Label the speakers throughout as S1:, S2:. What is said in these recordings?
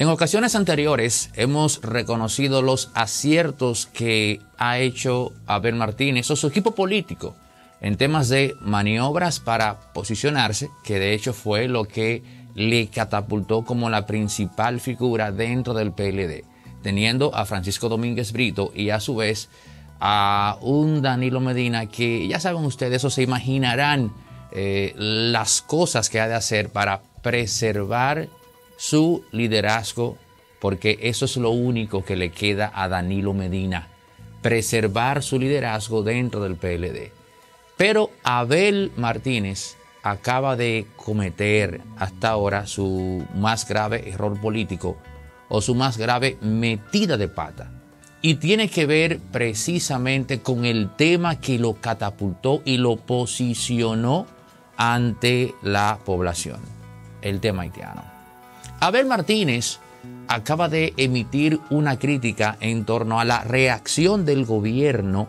S1: En ocasiones anteriores hemos reconocido los aciertos que ha hecho Abel Martínez o su equipo político en temas de maniobras para posicionarse, que de hecho fue lo que le catapultó como la principal figura dentro del PLD, teniendo a Francisco Domínguez Brito y a su vez a un Danilo Medina que ya saben ustedes o se imaginarán eh, las cosas que ha de hacer para preservar su liderazgo, porque eso es lo único que le queda a Danilo Medina, preservar su liderazgo dentro del PLD. Pero Abel Martínez acaba de cometer hasta ahora su más grave error político o su más grave metida de pata. Y tiene que ver precisamente con el tema que lo catapultó y lo posicionó ante la población, el tema haitiano. Abel Martínez acaba de emitir una crítica en torno a la reacción del gobierno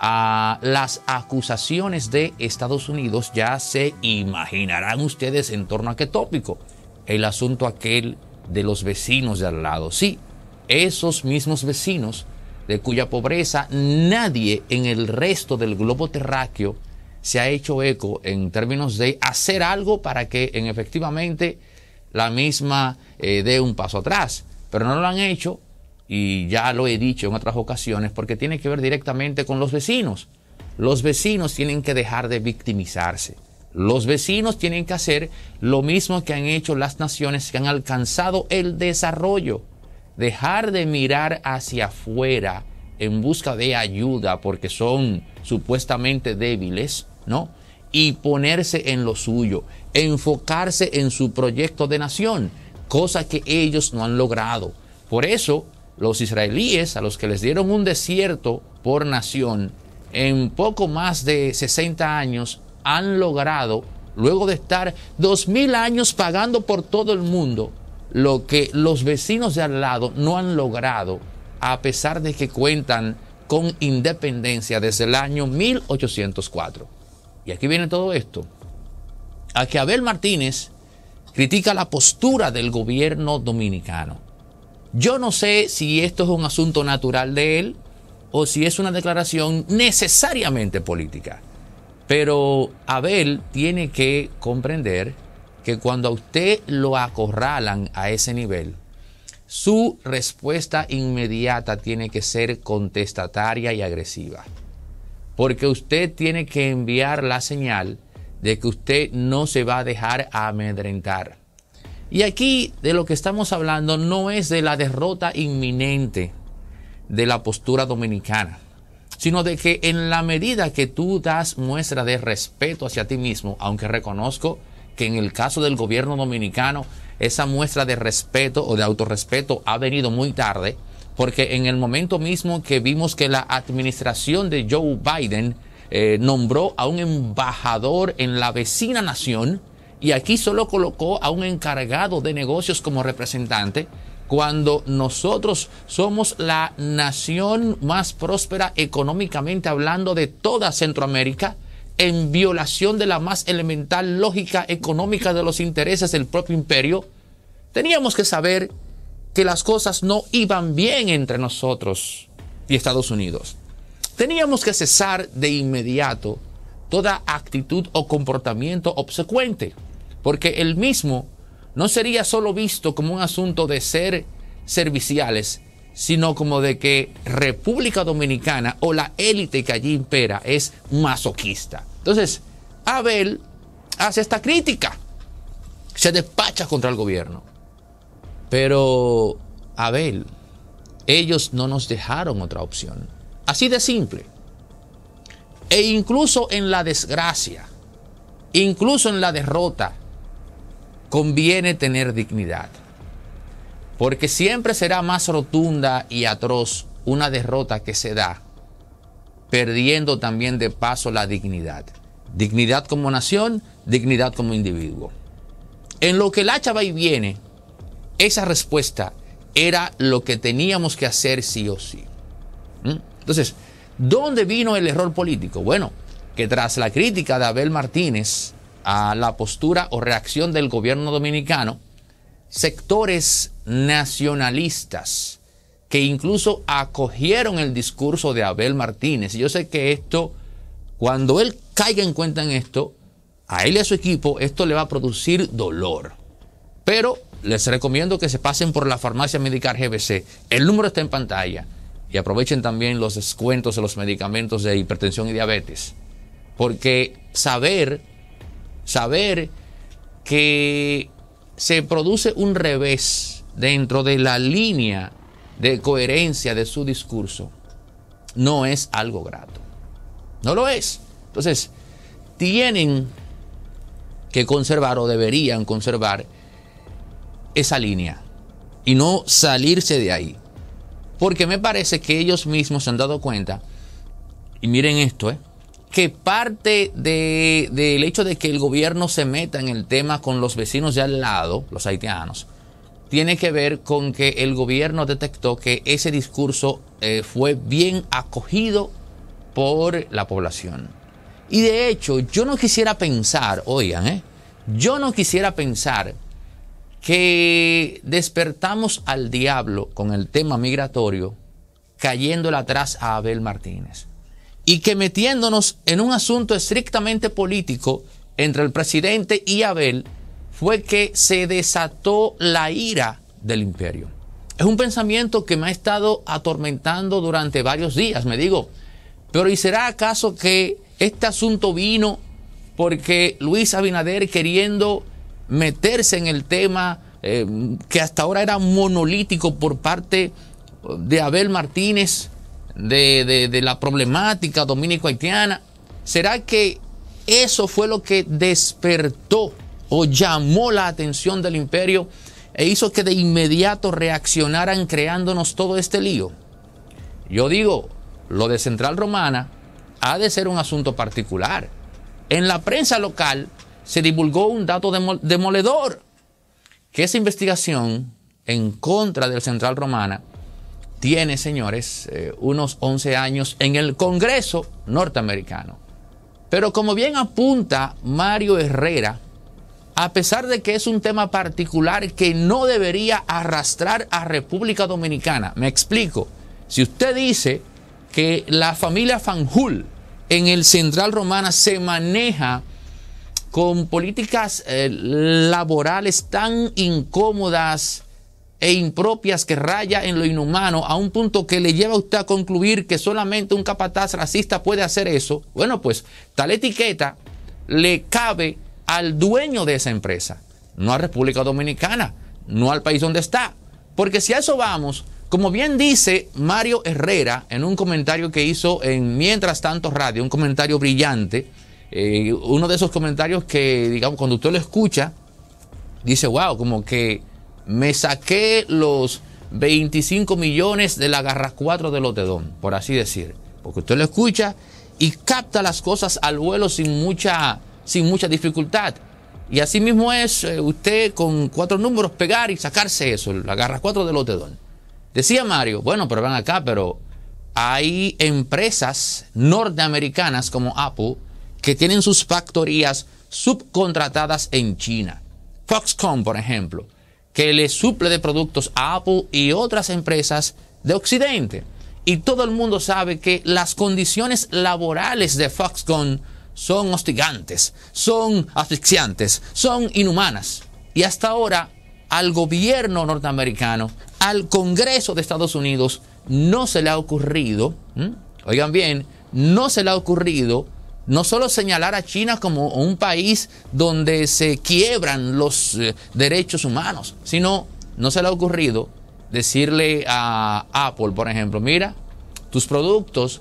S1: a las acusaciones de Estados Unidos. Ya se imaginarán ustedes en torno a qué tópico. El asunto aquel de los vecinos de al lado. Sí, esos mismos vecinos de cuya pobreza nadie en el resto del globo terráqueo se ha hecho eco en términos de hacer algo para que en efectivamente la misma eh, de un paso atrás. Pero no lo han hecho y ya lo he dicho en otras ocasiones porque tiene que ver directamente con los vecinos. Los vecinos tienen que dejar de victimizarse. Los vecinos tienen que hacer lo mismo que han hecho las naciones que han alcanzado el desarrollo. Dejar de mirar hacia afuera en busca de ayuda porque son supuestamente débiles, ¿no? Y ponerse en lo suyo enfocarse en su proyecto de nación, cosa que ellos no han logrado. Por eso, los israelíes, a los que les dieron un desierto por nación, en poco más de 60 años han logrado, luego de estar 2.000 años pagando por todo el mundo, lo que los vecinos de al lado no han logrado, a pesar de que cuentan con independencia desde el año 1804. Y aquí viene todo esto a que Abel Martínez critica la postura del gobierno dominicano. Yo no sé si esto es un asunto natural de él o si es una declaración necesariamente política. Pero Abel tiene que comprender que cuando a usted lo acorralan a ese nivel, su respuesta inmediata tiene que ser contestataria y agresiva. Porque usted tiene que enviar la señal de que usted no se va a dejar amedrentar. Y aquí de lo que estamos hablando no es de la derrota inminente de la postura dominicana, sino de que en la medida que tú das muestra de respeto hacia ti mismo, aunque reconozco que en el caso del gobierno dominicano esa muestra de respeto o de autorrespeto ha venido muy tarde, porque en el momento mismo que vimos que la administración de Joe Biden eh, nombró a un embajador en la vecina nación y aquí solo colocó a un encargado de negocios como representante cuando nosotros somos la nación más próspera económicamente hablando de toda Centroamérica en violación de la más elemental lógica económica de los intereses del propio imperio, teníamos que saber que las cosas no iban bien entre nosotros y Estados Unidos. Teníamos que cesar de inmediato toda actitud o comportamiento obsecuente, porque el mismo no sería solo visto como un asunto de ser serviciales, sino como de que República Dominicana o la élite que allí impera es masoquista. Entonces, Abel hace esta crítica, se despacha contra el gobierno. Pero, Abel, ellos no nos dejaron otra opción. Así de simple. E incluso en la desgracia, incluso en la derrota, conviene tener dignidad. Porque siempre será más rotunda y atroz una derrota que se da, perdiendo también de paso la dignidad. Dignidad como nación, dignidad como individuo. En lo que el hacha va y viene, esa respuesta era lo que teníamos que hacer sí o sí. ¿Mm? Entonces, ¿dónde vino el error político? Bueno, que tras la crítica de Abel Martínez a la postura o reacción del gobierno dominicano, sectores nacionalistas que incluso acogieron el discurso de Abel Martínez. Y yo sé que esto, cuando él caiga en cuenta en esto, a él y a su equipo, esto le va a producir dolor. Pero les recomiendo que se pasen por la farmacia medical GBC. El número está en pantalla y aprovechen también los descuentos de los medicamentos de hipertensión y diabetes. Porque saber, saber que se produce un revés dentro de la línea de coherencia de su discurso no es algo grato. No lo es. Entonces, tienen que conservar o deberían conservar esa línea y no salirse de ahí. Porque me parece que ellos mismos se han dado cuenta, y miren esto, eh, que parte del hecho de que el gobierno se meta en el tema con los vecinos de al lado, los haitianos, tiene que ver con que el gobierno detectó que ese discurso eh, fue bien acogido por la población. Y de hecho, yo no quisiera pensar, oigan, ¿eh? yo no quisiera pensar que despertamos al diablo con el tema migratorio, cayéndole atrás a Abel Martínez y que metiéndonos en un asunto estrictamente político entre el presidente y Abel, fue que se desató la ira del imperio. Es un pensamiento que me ha estado atormentando durante varios días, me digo, pero ¿y será acaso que este asunto vino porque Luis Abinader queriendo meterse en el tema eh, que hasta ahora era monolítico por parte de Abel Martínez, de, de la problemática dominico-haitiana. ¿Será que eso fue lo que despertó o llamó la atención del imperio e hizo que de inmediato reaccionaran creándonos todo este lío? Yo digo, lo de Central Romana ha de ser un asunto particular. En la prensa local se divulgó un dato demoledor, que esa investigación en contra del Central Romana tiene, señores, eh, unos 11 años en el Congreso norteamericano. Pero como bien apunta Mario Herrera, a pesar de que es un tema particular que no debería arrastrar a República Dominicana, me explico, si usted dice que la familia Fanjul en el Central Romana se maneja con políticas eh, laborales tan incómodas e impropias que raya en lo inhumano a un punto que le lleva a usted a concluir que solamente un capataz racista puede hacer eso, bueno, pues tal etiqueta le cabe al dueño de esa empresa, no a República Dominicana, no al país donde está. Porque si a eso vamos, como bien dice Mario Herrera en un comentario que hizo en Mientras tanto Radio, un comentario brillante, eh, uno de esos comentarios que, digamos, cuando usted lo escucha, dice, wow, como que me saqué los 25 millones de la garra 4 del Otedón, por así decir. Porque usted lo escucha y capta las cosas al vuelo sin mucha, sin mucha dificultad. Y así mismo es eh, usted con cuatro números pegar y sacarse eso, la garra 4 del Otedón. Decía Mario, bueno, pero ven acá, pero hay empresas norteamericanas como Apple que tienen sus factorías subcontratadas en China. Foxconn, por ejemplo, que le suple de productos a Apple y otras empresas de Occidente. Y todo el mundo sabe que las condiciones laborales de Foxconn son hostigantes, son asfixiantes, son inhumanas. Y hasta ahora al gobierno norteamericano, al Congreso de Estados Unidos, no se le ha ocurrido, oigan bien, no se le ha ocurrido no solo señalar a China como un país donde se quiebran los eh, derechos humanos, sino no se le ha ocurrido decirle a Apple, por ejemplo, mira, tus productos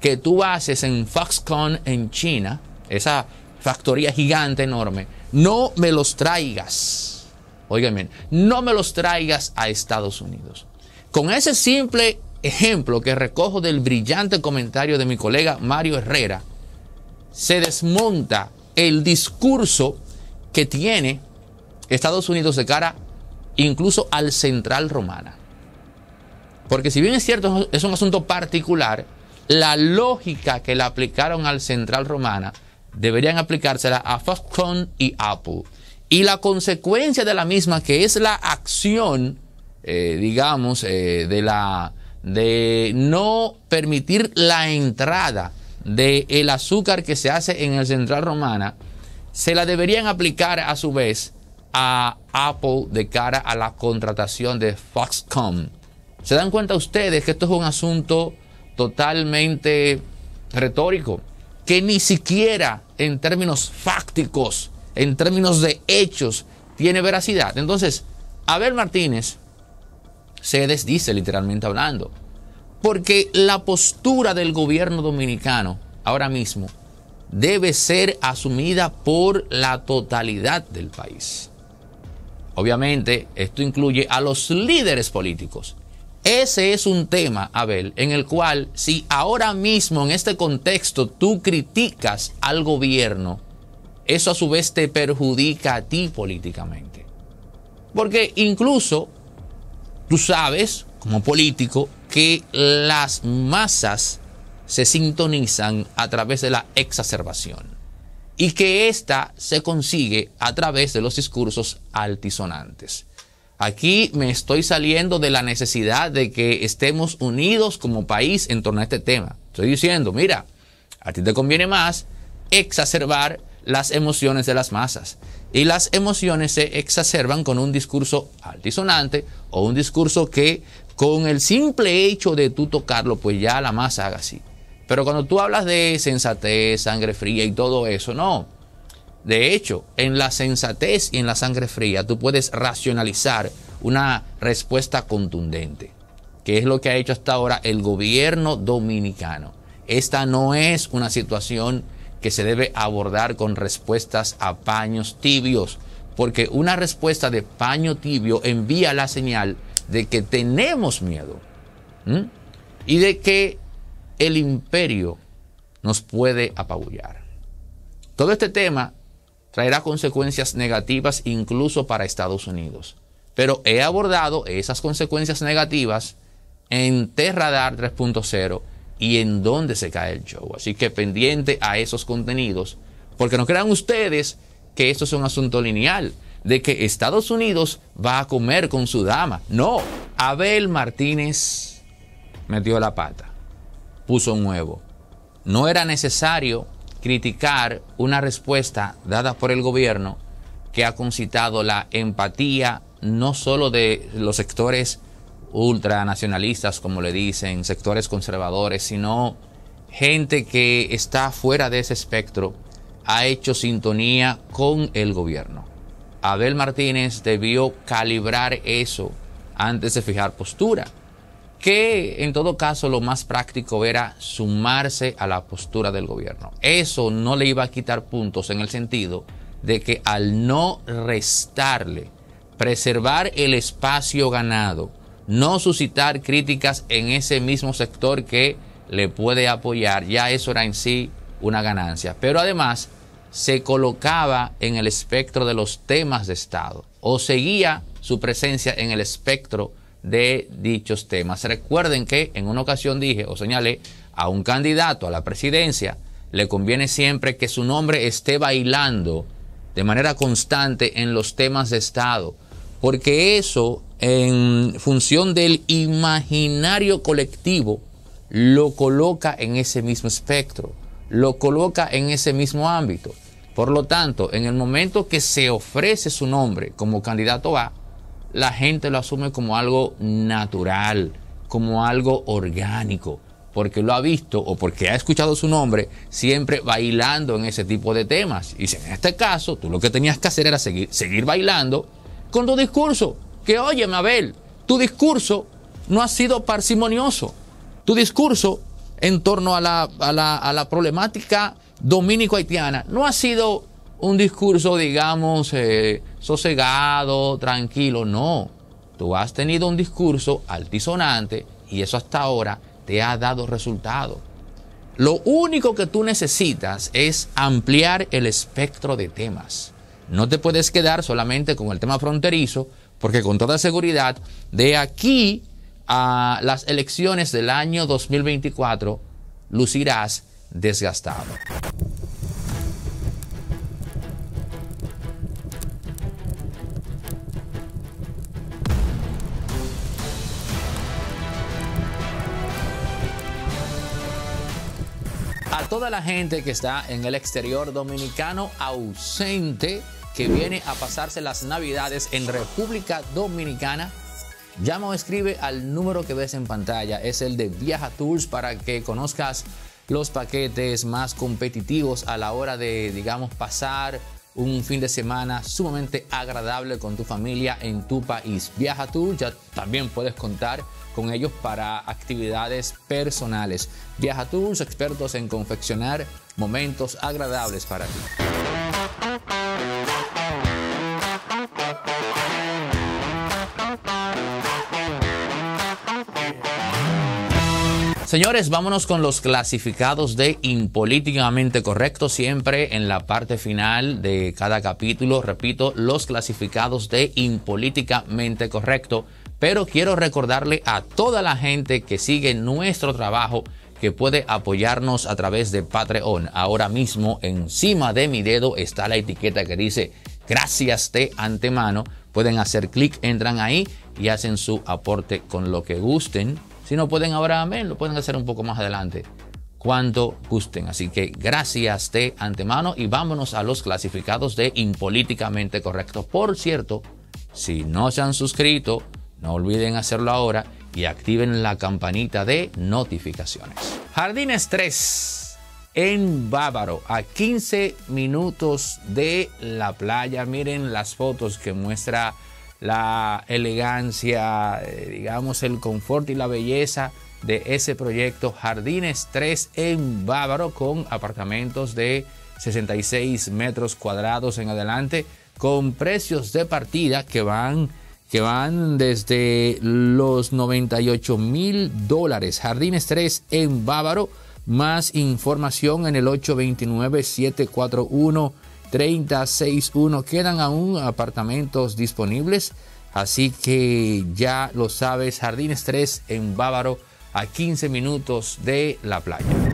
S1: que tú haces en Foxconn en China, esa factoría gigante enorme, no me los traigas. Oigan bien, no me los traigas a Estados Unidos. Con ese simple ejemplo que recojo del brillante comentario de mi colega Mario Herrera, se desmonta el discurso que tiene Estados Unidos de cara incluso al central romana. Porque si bien es cierto, es un asunto particular, la lógica que la aplicaron al central romana deberían aplicársela a Foxconn y Apple. Y la consecuencia de la misma, que es la acción, eh, digamos, eh, de no permitir la entrada ...de el azúcar que se hace en el Central Romana, se la deberían aplicar a su vez a Apple de cara a la contratación de Foxconn. ¿Se dan cuenta ustedes que esto es un asunto totalmente retórico? Que ni siquiera en términos fácticos, en términos de hechos, tiene veracidad. Entonces, Abel Martínez se desdice literalmente hablando. Porque la postura del gobierno dominicano ahora mismo debe ser asumida por la totalidad del país. Obviamente, esto incluye a los líderes políticos. Ese es un tema, Abel, en el cual si ahora mismo en este contexto tú criticas al gobierno, eso a su vez te perjudica a ti políticamente. Porque incluso tú sabes, como político, que las masas se sintonizan a través de la exacerbación y que ésta se consigue a través de los discursos altisonantes. Aquí me estoy saliendo de la necesidad de que estemos unidos como país en torno a este tema. Estoy diciendo, mira, a ti te conviene más exacerbar las emociones de las masas. Y las emociones se exacerban con un discurso altisonante o un discurso que con el simple hecho de tú tocarlo, pues ya la masa haga así. Pero cuando tú hablas de sensatez, sangre fría y todo eso, no. De hecho, en la sensatez y en la sangre fría tú puedes racionalizar una respuesta contundente, que es lo que ha hecho hasta ahora el gobierno dominicano. Esta no es una situación que se debe abordar con respuestas a paños tibios, porque una respuesta de paño tibio envía la señal de que tenemos miedo y de que el imperio nos puede apabullar. Todo este tema traerá consecuencias negativas incluso para Estados Unidos, pero he abordado esas consecuencias negativas en Terradar 3.0 y en dónde se cae el show. Así que pendiente a esos contenidos, porque no crean ustedes que esto es un asunto lineal de que Estados Unidos va a comer con su dama. No, Abel Martínez metió la pata, puso un huevo. No era necesario criticar una respuesta dada por el gobierno que ha concitado la empatía no solo de los sectores ultranacionalistas, como le dicen, sectores conservadores, sino gente que está fuera de ese espectro, ha hecho sintonía con el gobierno. Abel Martínez debió calibrar eso antes de fijar postura, que en todo caso lo más práctico era sumarse a la postura del gobierno. Eso no le iba a quitar puntos en el sentido de que al no restarle, preservar el espacio ganado, no suscitar críticas en ese mismo sector que le puede apoyar, ya eso era en sí una ganancia. Pero además, se colocaba en el espectro de los temas de Estado o seguía su presencia en el espectro de dichos temas. Recuerden que en una ocasión dije o señalé a un candidato a la presidencia, le conviene siempre que su nombre esté bailando de manera constante en los temas de Estado, porque eso en función del imaginario colectivo lo coloca en ese mismo espectro, lo coloca en ese mismo ámbito. Por lo tanto, en el momento que se ofrece su nombre como candidato A, la gente lo asume como algo natural, como algo orgánico, porque lo ha visto o porque ha escuchado su nombre siempre bailando en ese tipo de temas. Y en este caso tú lo que tenías que hacer era seguir, seguir bailando con tu discurso, que oye, Mabel, tu discurso no ha sido parsimonioso. Tu discurso en torno a la, a la, a la problemática dominico-haitiana no ha sido un discurso, digamos, eh, sosegado, tranquilo, no. Tú has tenido un discurso altisonante y eso hasta ahora te ha dado resultado. Lo único que tú necesitas es ampliar el espectro de temas. No te puedes quedar solamente con el tema fronterizo, porque con toda seguridad, de aquí a las elecciones del año 2024, lucirás desgastado. A toda la gente que está en el exterior dominicano ausente, que viene a pasarse las navidades en República Dominicana, llama o escribe al número que ves en pantalla. Es el de Viaja Tours para que conozcas los paquetes más competitivos a la hora de, digamos, pasar un fin de semana sumamente agradable con tu familia en tu país. Viaja tú, ya también puedes contar con ellos para actividades personales. Viaja tú, expertos en confeccionar momentos agradables para ti. Señores, vámonos con los clasificados de impolíticamente correcto, siempre en la parte final de cada capítulo, repito, los clasificados de impolíticamente correcto, pero quiero recordarle a toda la gente que sigue nuestro trabajo que puede apoyarnos a través de Patreon. Ahora mismo encima de mi dedo está la etiqueta que dice gracias de antemano. Pueden hacer clic, entran ahí y hacen su aporte con lo que gusten si no pueden ahora, amén, lo pueden hacer un poco más adelante, cuando gusten. Así que gracias de antemano y vámonos a los clasificados de impolíticamente correctos. Por cierto, si no se han suscrito, no olviden hacerlo ahora y activen la campanita de notificaciones. Jardines 3 en Bávaro, a 15 minutos de la playa. Miren las fotos que muestra la elegancia, eh, digamos el confort y la belleza de ese proyecto Jardines 3 en Bávaro con apartamentos de 66 metros cuadrados en adelante con precios de partida que van que van desde los 98 mil dólares. Jardines 3 en Bávaro. Más información en el 829 741 3061. Quedan aún apartamentos disponibles, así que ya lo sabes, Jardines 3 en Bávaro, a 15 minutos de la playa.